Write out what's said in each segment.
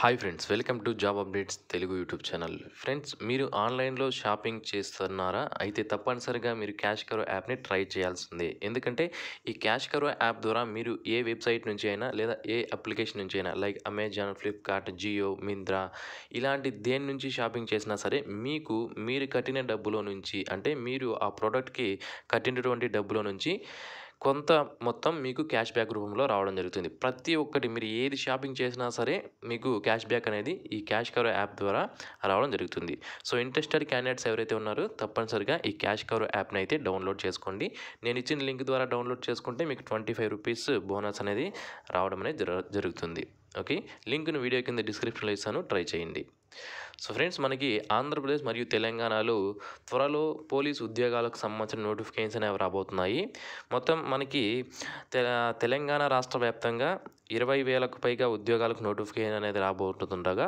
hi friends welcome to job updates Telugu YouTube channel friends మీరు ఆన్లైన్లో shopping చేస్తున్నారా అయితే తప్పనిసరిగా మీరు క్యాష్ కరో యాప్ని ట్రై చేయాల్సిందే ఎందుకంటే ఈ క్యాష్ కరో యాప్ ద్వారా మీరు ఏ వెబ్సైట్ నుంచి అయినా లేదా ఏ అప్లికేషన్ నుంచి అయినా like Amazon Flipkart Jio Myntra ఇలాంటి దేని నుంచి షాపింగ్ చేసినా సరే మీకు మీరు కట్టిన డబ్బులో నుంచి అంటే మీరు ఆ ప్రోడక్ట్కి కట్టినటువంటి డబ్బులో నుంచి కొంత మొత్తం మీకు క్యాష్ బ్యాక్ రూపంలో రావడం జరుగుతుంది ప్రతి ఒక్కటి మీరు ఏది షాపింగ్ చేసినా సరే మీకు క్యాష్ బ్యాక్ అనేది ఈ క్యాష్ కవర్ యాప్ ద్వారా రావడం జరుగుతుంది సో ఇంట్రెస్టెడ్ క్యాండిడేట్స్ ఎవరైతే ఉన్నారో తప్పనిసరిగా ఈ క్యాష్ కవర్ యాప్ని అయితే డౌన్లోడ్ చేసుకోండి నేను ఇచ్చిన లింక్ ద్వారా డౌన్లోడ్ చేసుకుంటే మీకు ట్వంటీ ఫైవ్ రూపీస్ బోనస్ అనేది రావడం అనేది జరుగుతుంది ఓకే లింక్ను వీడియో కింద డిస్క్రిప్షన్లో ఇస్తాను ట్రై చేయండి సో ఫ్రెండ్స్ మనకి ఆంధ్రప్రదేశ్ మరియు తెలంగాణలో త్వరలో పోలీస్ ఉద్యోగాలకు సంబంధించిన నోటిఫికేషన్స్ అనేవి రాబోతున్నాయి మొత్తం మనకి తెలంగాణ రాష్ట్ర వ్యాప్తంగా ఇరవై వేలకు పైగా ఉద్యోగాలకు నోటిఫికేషన్ అనేది రాబోతుండగా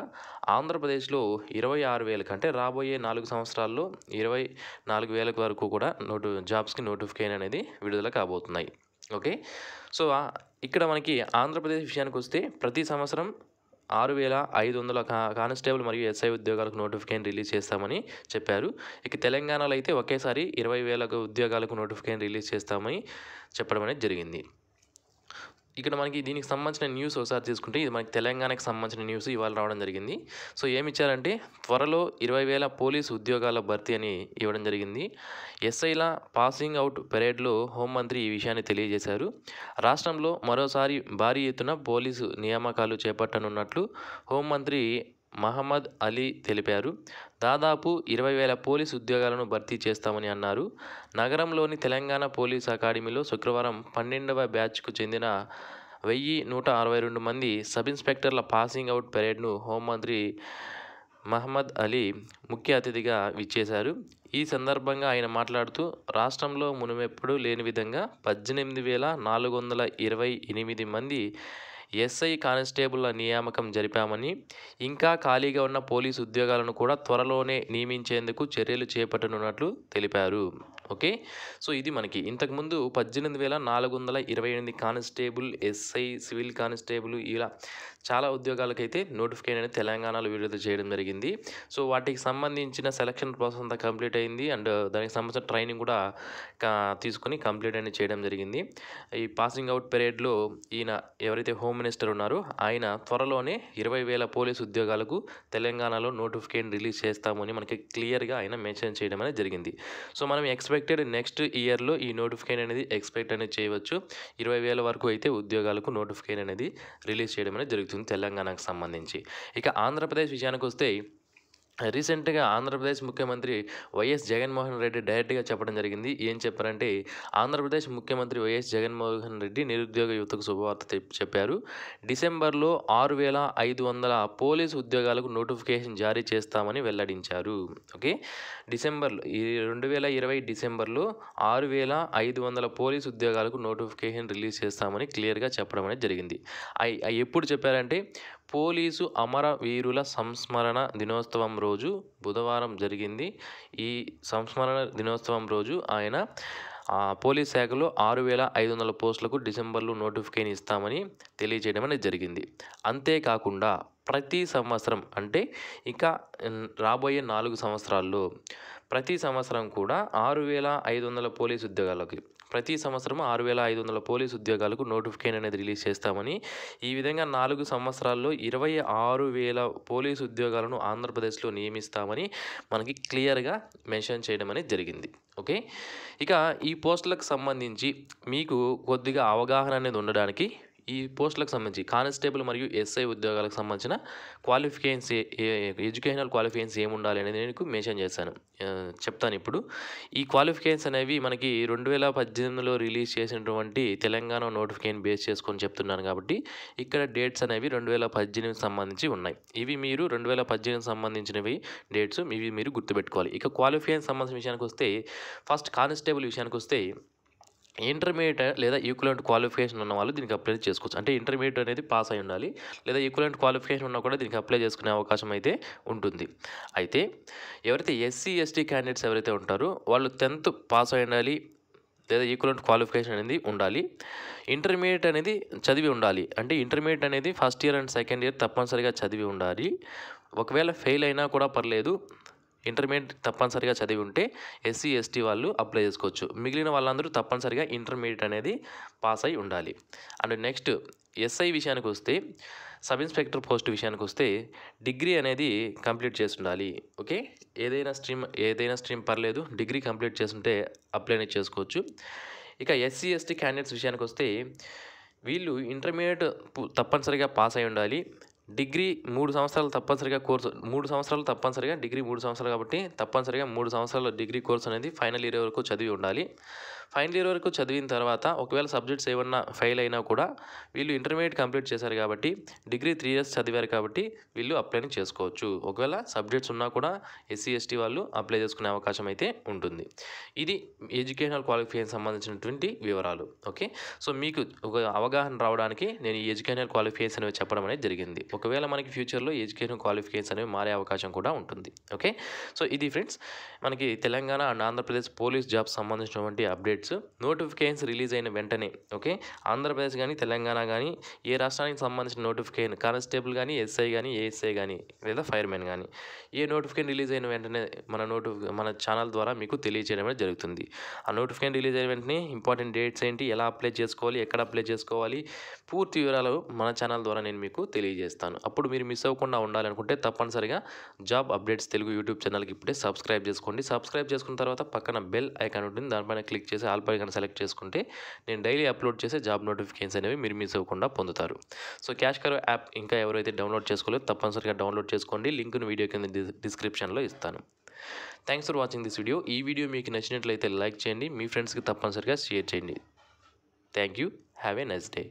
ఆంధ్రప్రదేశ్లో ఇరవై ఆరు వేల కంటే రాబోయే నాలుగు సంవత్సరాల్లో ఇరవై నాలుగు వేలకు వరకు కూడా నోటు జాబ్స్కి నోటిఫికేషన్ అనేది విడుదల కాబోతున్నాయి ఓకే సో ఇక్కడ మనకి ఆంధ్రప్రదేశ్ విషయానికి వస్తే ప్రతి సంవత్సరం ఆరు వేల ఐదు వందల కా కానిస్టేబుల్ మరియు ఎస్ఐ ఉద్యోగాలకు నోటిఫికేషన్ రిలీజ్ చేస్తామని చెప్పారు ఇక తెలంగాణలో అయితే ఒకేసారి ఇరవై వేలకు ఉద్యోగాలకు నోటిఫికేషన్ రిలీజ్ చేస్తామని చెప్పడం అనేది జరిగింది ఇక్కడ మనకి దీనికి సంబంధించిన న్యూస్ ఒకసారి తీసుకుంటే ఇది మనకి తెలంగాణకి సంబంధించిన న్యూస్ ఇవాళ రావడం జరిగింది సో ఏమి ఇచ్చారంటే త్వరలో ఇరవై వేల పోలీసు ఉద్యోగాల భర్తీ అని ఇవ్వడం జరిగింది ఎస్ఐల పాసింగ్ అవుట్ పెరేడ్లో హోంమంత్రి ఈ విషయాన్ని తెలియజేశారు రాష్ట్రంలో మరోసారి భారీ ఎత్తున పోలీసు నియామకాలు చేపట్టనున్నట్లు హోంమంత్రి మహమ్మద్ అలీ తెలిపారు దాదాపు ఇరవై వేల పోలీసు ఉద్యోగాలను భర్తీ చేస్తామని అన్నారు నగరంలోని తెలంగాణ పోలీస్ అకాడమీలో శుక్రవారం పన్నెండవ బ్యాచ్కు చెందిన వెయ్యి నూట అరవై రెండు మంది సబ్ ఇన్స్పెక్టర్ల పాసింగ్ అవుట్ పెరేడ్ను హోంమంత్రి మహమ్మద్ అలీ ముఖ్య అతిథిగా విచ్చేశారు ఈ సందర్భంగా ఆయన మాట్లాడుతూ రాష్ట్రంలో మునుమెప్పుడూ లేని విధంగా పద్దెనిమిది వేల నాలుగు వందల ఇరవై ఎనిమిది మంది ఎస్ఐ కానిస్టేబుల్ల నియామకం జరిపామని ఇంకా ఖాళీగా ఉన్న పోలీసు ఉద్యోగాలను కూడా త్వరలోనే నియమించేందుకు చర్యలు చేపట్టనున్నట్లు తెలిపారు ఓకే సో ఇది మనకి ఇంతకుముందు పద్దెనిమిది వేల నాలుగు వందల ఇరవై ఎనిమిది కానిస్టేబుల్ ఎస్ఐ సివిల్ కానిస్టేబుల్ ఇలా చాలా ఉద్యోగాలకైతే నోటిఫికేషన్ అనేది తెలంగాణలో విడుదల చేయడం జరిగింది సో వాటికి సంబంధించిన సెలక్షన్ ప్రాసెస్ అంతా కంప్లీట్ అయింది అండ్ దానికి సంబంధించిన ట్రైనింగ్ కూడా తీసుకుని కంప్లీట్ అనేది చేయడం జరిగింది ఈ పాసింగ్ అవుట్ పీరియడ్లో ఈయన ఎవరైతే హోమ్ మినిస్టర్ ఉన్నారో ఆయన త్వరలోనే ఇరవై వేల పోలీసు ఉద్యోగాలకు తెలంగాణలో నోటిఫికేషన్ రిలీజ్ చేస్తామని మనకి క్లియర్గా ఆయన మెన్షన్ చేయడం అనేది జరిగింది సో మనం ఎక్స్పెక్ట్ ఎక్స్పెక్టెడ్ నెక్స్ట్ ఇయర్లో ఈ నోటిఫికేషన్ అనేది ఎక్స్పెక్ట్ అనేది చేయవచ్చు ఇరవై వేల వరకు అయితే ఉద్యోగాలకు నోటిఫికేషన్ అనేది రిలీజ్ చేయడం అనేది జరుగుతుంది తెలంగాణకు సంబంధించి ఇక ఆంధ్రప్రదేశ్ విషయానికి వస్తే రీసెంట్గా ఆంధ్రప్రదేశ్ ముఖ్యమంత్రి వైఎస్ జగన్మోహన్ రెడ్డి డైరెక్ట్గా చెప్పడం జరిగింది ఏం చెప్పారంటే ఆంధ్రప్రదేశ్ ముఖ్యమంత్రి వైఎస్ జగన్మోహన్ రెడ్డి నిరుద్యోగ యువతకు శుభవార్త చెప్పారు డిసెంబర్లో ఆరు వేల ఐదు వందల పోలీసు ఉద్యోగాలకు నోటిఫికేషన్ జారీ చేస్తామని వెల్లడించారు ఓకే డిసెంబర్లో ఈ రెండు వేల ఇరవై డిసెంబర్లో ఆరు వేల ఐదు వందల పోలీసు ఉద్యోగాలకు నోటిఫికేషన్ రిలీజ్ చేస్తామని క్లియర్గా చెప్పడం అనేది జరిగింది ఎప్పుడు చెప్పారంటే పోలీసు అమర వీరుల సంస్మరణ దినోత్సవం రోజు రోజు బుధవారం జరిగింది ఈ సంస్మరణ దినోత్సవం రోజు ఆయన పోలీస్ శాఖలో ఆరు వేల ఐదు వందల పోస్టులకు డిసెంబర్లో నోటిఫికేషన్ ఇస్తామని తెలియజేయడం అనేది జరిగింది అంతేకాకుండా ప్రతి సంవత్సరం అంటే ఇక రాబోయే నాలుగు సంవత్సరాల్లో ప్రతి సంవత్సరం కూడా ఆరు వేల ఐదు వందల పోలీసు ఉద్యోగాలకి ప్రతి సంవత్సరం ఆరు వేల ఐదు వందల పోలీసు ఉద్యోగాలకు నోటిఫికేషన్ అనేది రిలీజ్ చేస్తామని ఈ విధంగా నాలుగు సంవత్సరాల్లో ఇరవై ఆరు వేల పోలీసు ఉద్యోగాలను ఆంధ్రప్రదేశ్లో నియమిస్తామని మనకి క్లియర్గా మెన్షన్ చేయడం అనేది జరిగింది ఓకే ఇక ఈ పోస్టులకు సంబంధించి మీకు కొద్దిగా అవగాహన అనేది ఉండడానికి ఈ పోస్టులకు సంబంధించి కానిస్టేబుల్ మరియు ఎస్ఐ ఉద్యోగాలకు సంబంధించిన క్వాలిఫికేషన్స్ ఎడ్యుకేషనల్ క్వాలిఫికేషన్స్ ఏమి ఉండాలి అనేది నేను మెన్షన్ చేశాను చెప్తాను ఇప్పుడు ఈ క్వాలిఫికేషన్స్ అనేవి మనకి రెండు వేల పద్దెనిమిదిలో రిలీజ్ చేసినటువంటి తెలంగాణ నోటిఫికేషన్ బేస్ చేసుకొని చెప్తున్నాను కాబట్టి ఇక్కడ డేట్స్ అనేవి రెండు వేల పద్దెనిమిది సంబంధించి ఉన్నాయి ఇవి మీరు రెండు వేల పద్దెనిమిది సంబంధించినవి డేట్స్ ఇవి మీరు గుర్తుపెట్టుకోవాలి ఇక క్వాలిఫికేషన్ సంబంధించిన విషయానికి వస్తే ఫస్ట్ కానిస్టేబుల్ విషయానికి వస్తే ఇంటర్మీడియట్ లేదా ఈక్వలెంట్ క్వాలిఫికేషన్ ఉన్న వాళ్ళు దీనికి అప్లై చేసుకోవచ్చు అంటే ఇంటర్మీడియట్ అనేది పాస్ అయి ఉండాలి లేదా ఈక్వలెంట్ క్వాలిఫికేషన్ ఉన్నా కూడా దీనికి అప్లై చేసుకునే అవకాశం అయితే ఉంటుంది అయితే ఎవరైతే ఎస్సీ ఎస్టీ క్యాండిడేట్స్ ఎవరైతే ఉంటారో వాళ్ళు టెన్త్ పాస్ అయి ఉండాలి లేదా ఈక్వలెంట్ క్వాలిఫికేషన్ అనేది ఉండాలి ఇంటర్మీడియట్ అనేది చదివి ఉండాలి అంటే ఇంటర్మీడియట్ అనేది first year and second year తప్పనిసరిగా చదివి ఉండాలి ఒకవేళ ఫెయిల్ అయినా కూడా పర్లేదు ఇంటర్మీడియట్ తప్పనిసరిగా చదివి ఉంటే ఎస్సీ ఎస్టీ వాళ్ళు అప్లై చేసుకోవచ్చు మిగిలిన వాళ్ళందరూ తప్పనిసరిగా ఇంటర్మీడియట్ అనేది పాస్ అయి ఉండాలి అండ్ నెక్స్ట్ ఎస్ఐ విషయానికి వస్తే సబ్ ఇన్స్పెక్టర్ పోస్ట్ విషయానికి వస్తే డిగ్రీ అనేది కంప్లీట్ చేసి ఉండాలి ఓకే ఏదైనా స్ట్రీమ్ ఏదైనా స్ట్రీమ్ పర్లేదు డిగ్రీ కంప్లీట్ చేస్తుంటే అప్లై చేసుకోవచ్చు ఇక ఎస్సీ ఎస్టీ క్యాండిడేట్స్ విషయానికి వస్తే వీళ్ళు ఇంటర్మీడియట్ తప్పనిసరిగా పాస్ అయి ఉండాలి డిగ్రీ మూడు సంవత్సరాలు తప్పనిసరిగా కోర్సు మూడు సంవత్సరాలు తప్పనిసరిగా డిగ్రీ మూడు సంవత్సరాలు కాబట్టి తప్పనిసరిగా మూడు సంవత్సరాల డిగ్రీ కోర్స్ అనేది ఫైనల్ ఇయర్ వరకు చదివి ఉండాలి ఫైనల్ ఇయర్ వరకు చదివిన తర్వాత ఒకవేళ సబ్జెక్ట్స్ ఏమన్నా ఫెయిల్ అయినా కూడా వీళ్ళు ఇంటర్మీడియట్ కంప్లీట్ చేశారు కాబట్టి డిగ్రీ త్రీ ఇయర్స్ చదివారు కాబట్టి వీళ్ళు అప్లైని చేసుకోవచ్చు ఒకవేళ సబ్జెక్ట్స్ ఉన్నా కూడా ఎస్సీ ఎస్టీ వాళ్ళు అప్లై చేసుకునే అవకాశం అయితే ఉంటుంది ఇది ఎడ్యుకేషనల్ క్వాలిఫికేషన్ సంబంధించినటువంటి వివరాలు ఓకే సో మీకు ఒక అవగాహన రావడానికి నేను ఈ ఎడ్యుకేషనల్ క్వాలిఫికేషన్ అనేవి చెప్పడం అనేది జరిగింది ఒకవేళ మనకి ఫ్యూచర్లో ఎడ్యుకేషన్ క్వాలిఫికేషన్ అనేవి మారే అవకాశం కూడా ఉంటుంది ఓకే సో ఇది ఫ్రెండ్స్ మనకి Telangana and Andhra Pradesh police job సంబంధించినటువంటి అప్డేట్ అప్డేట్స్ నోటిఫికేషన్స్ రిలీజ్ అయిన వెంటనే ఓకే ఆంధ్రప్రదేశ్ కానీ తెలంగాణ కానీ ఏ రాష్ట్రానికి సంబంధించిన నోటిఫికేషన్ కానిస్టేబుల్ కానీ ఎస్ఐ కానీ ఏఎస్ఐ కానీ లేదా ఫైర్మెన్ కానీ ఏ నోటిఫికేషన్ రిలీజ్ అయిన వెంటనే మన నోటిఫి మన ఛానల్ ద్వారా మీకు తెలియజేయడం జరుగుతుంది ఆ నోటిఫికేషన్ రిలీజ్ అయిన వెంటనే ఇంపార్టెంట్ డేట్స్ ఏంటి ఎలా అప్లై చేసుకోవాలి ఎక్కడ అప్లై చేసుకోవాలి పూర్తి వివరాలు మన ఛానల్ ద్వారా నేను మీకు తెలియజేస్తాను అప్పుడు మీరు మిస్ అవ్వకుండా ఉండాలనుకుంటే తప్పనిసరిగా జాబ్ అప్డేట్స్ తెలుగు యూట్యూబ్ ఛానల్కి ఇప్పుడే సబ్స్క్రైబ్ చేసుకోండి సబ్స్క్రైబ్ చేసుకున్న తర్వాత పక్కన బెల్ ఐకాన్ ఉంటుంది దానిపైన క్లిక్ చేసి ఆల్ పైకాన్ సెలెక్ట్ చేసుకుంటే నేను డైలీ అప్లోడ్ చేసే జాబ్ నోటిఫికేషన్స్ అనేవి మీరు మిస్ అవ్వకుండా పొందుతారు సో క్యాష్ కరో యాప్ ఇంకా ఎవరైతే డౌన్లోడ్ చేసుకోలేదు తప్పనిసరిగా డౌన్లోడ్ చేసుకోండి లింక్ను వీడియో కింద డిస్క్రిప్షన్లో ఇస్తాను thanks for watching this video ఈ వీడియో మీకు నచ్చినట్లయితే లైక్ చేయండి మీ ఫ్రెండ్స్కి తప్పనిసరిగా షేర్ చేయండి thank you have a nice day